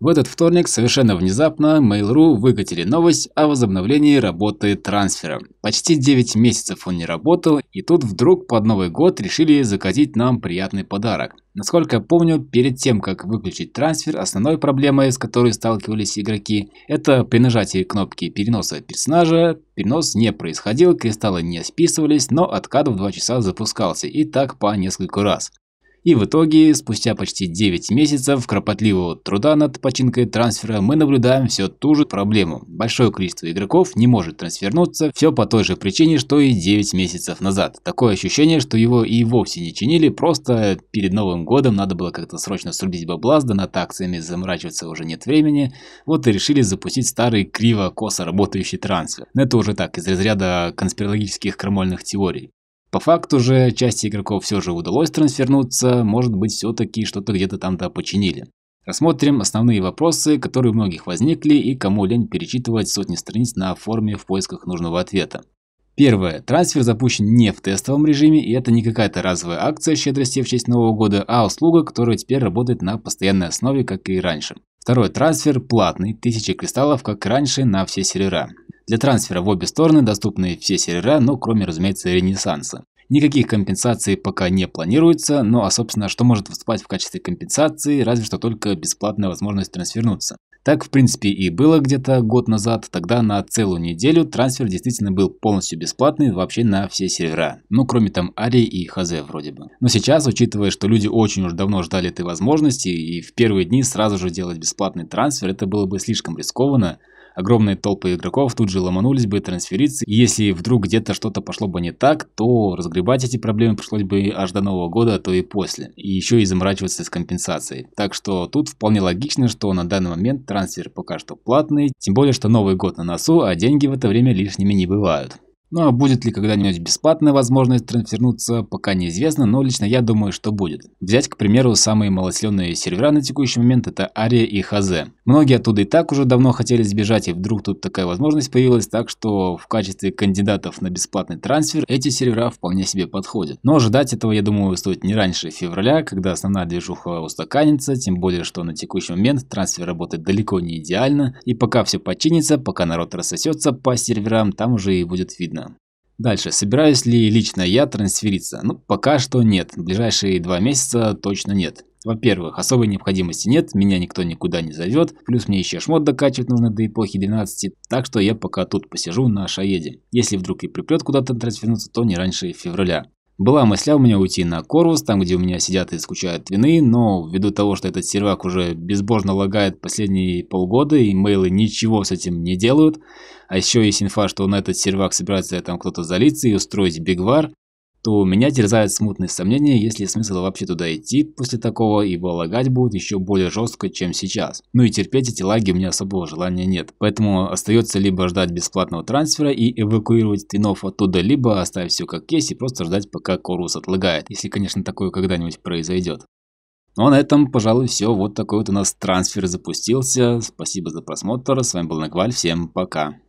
В этот вторник совершенно внезапно Mail.ru выкатили новость о возобновлении работы трансфера. Почти 9 месяцев он не работал, и тут вдруг под Новый год решили закатить нам приятный подарок. Насколько я помню, перед тем, как выключить трансфер, основной проблемой, с которой сталкивались игроки, это при нажатии кнопки переноса персонажа, перенос не происходил, кристаллы не списывались, но откат в 2 часа запускался, и так по несколько раз. И в итоге, спустя почти 9 месяцев кропотливого труда над починкой трансфера, мы наблюдаем все ту же проблему. Большое количество игроков не может трансфернуться, все по той же причине, что и 9 месяцев назад. Такое ощущение, что его и вовсе не чинили, просто перед Новым годом надо было как-то срочно срубить бабла с донат акциями, заморачиваться уже нет времени, вот и решили запустить старый криво-косо работающий трансфер. Но это уже так, из разряда конспирологических крамольных теорий. По факту же, части игроков все же удалось трансфернуться, может быть все-таки что-то где-то там-то починили. Рассмотрим основные вопросы, которые у многих возникли и кому лень перечитывать сотни страниц на форуме в поисках нужного ответа. Первое. Трансфер запущен не в тестовом режиме, и это не какая-то разовая акция щедрости в честь Нового года, а услуга, которая теперь работает на постоянной основе, как и раньше. Второй. Трансфер платный, 1000 кристаллов, как раньше, на все сервера. Для трансфера в обе стороны доступны все сервера, но кроме, разумеется, Ренессанса. Никаких компенсаций пока не планируется, ну а собственно, что может выступать в качестве компенсации, разве что только бесплатная возможность трансфернуться. Так, в принципе, и было где-то год назад, тогда на целую неделю трансфер действительно был полностью бесплатный вообще на все сервера. Ну, кроме там Арии и Хазе вроде бы. Но сейчас, учитывая, что люди очень уж давно ждали этой возможности, и в первые дни сразу же делать бесплатный трансфер, это было бы слишком рискованно, огромные толпы игроков тут же ломанулись бы трансфериться, и если вдруг где-то что-то пошло бы не так, то разгребать эти проблемы пришлось бы аж до Нового года, а то и после, и еще и заморачиваться с компенсацией. Так что тут вполне логично, что на данный момент трансфер пока что платный, тем более, что Новый год на носу, а деньги в это время лишними не бывают. Но ну, а будет ли когда-нибудь бесплатная возможность трансфернуться, пока неизвестно, но лично я думаю, что будет. Взять, к примеру, самые малоселенные сервера на текущий момент – это Ария и Хазе. Многие оттуда и так уже давно хотели сбежать, и вдруг тут такая возможность появилась, так что в качестве кандидатов на бесплатный трансфер эти сервера вполне себе подходят. Но ожидать этого, я думаю, стоит не раньше февраля, когда основная движуха устаканится, тем более, что на текущий момент трансфер работает далеко не идеально, и пока все починится, пока народ рассосется по серверам, там уже и будет видно. Дальше, собираюсь ли лично я трансфериться? Ну, пока что нет, в ближайшие два месяца точно нет. Во-первых, особой необходимости нет, меня никто никуда не зовет, плюс мне еще шмот докачивать нужно до эпохи 12, так что я пока тут посижу на шаеде. Если вдруг и приплет куда-то трансфернуться, то не раньше февраля. Была мысля у меня уйти на Корвус, там, где у меня сидят и скучают твины, но ввиду того, что этот сервак уже безбожно лагает последние полгода, и мейлы ничего с этим не делают, а еще есть инфа, что на этот сервак собирается там кто-то залиться и устроить бигвар, то меня терзают смутные сомнения, есть ли смысл вообще туда идти после такого, ибо лагать будет еще более жестко, чем сейчас. Ну и терпеть эти лаги у меня особого желания нет, поэтому остается либо ждать бесплатного трансфера и эвакуировать твинов оттуда, либо оставить все как есть и просто ждать, пока Корус отлагает, если, конечно, такое когда-нибудь произойдет. Ну а на этом, пожалуй, все. Вот такой вот у нас трансфер запустился. Спасибо за просмотр. С вами был Нагваль. Всем пока.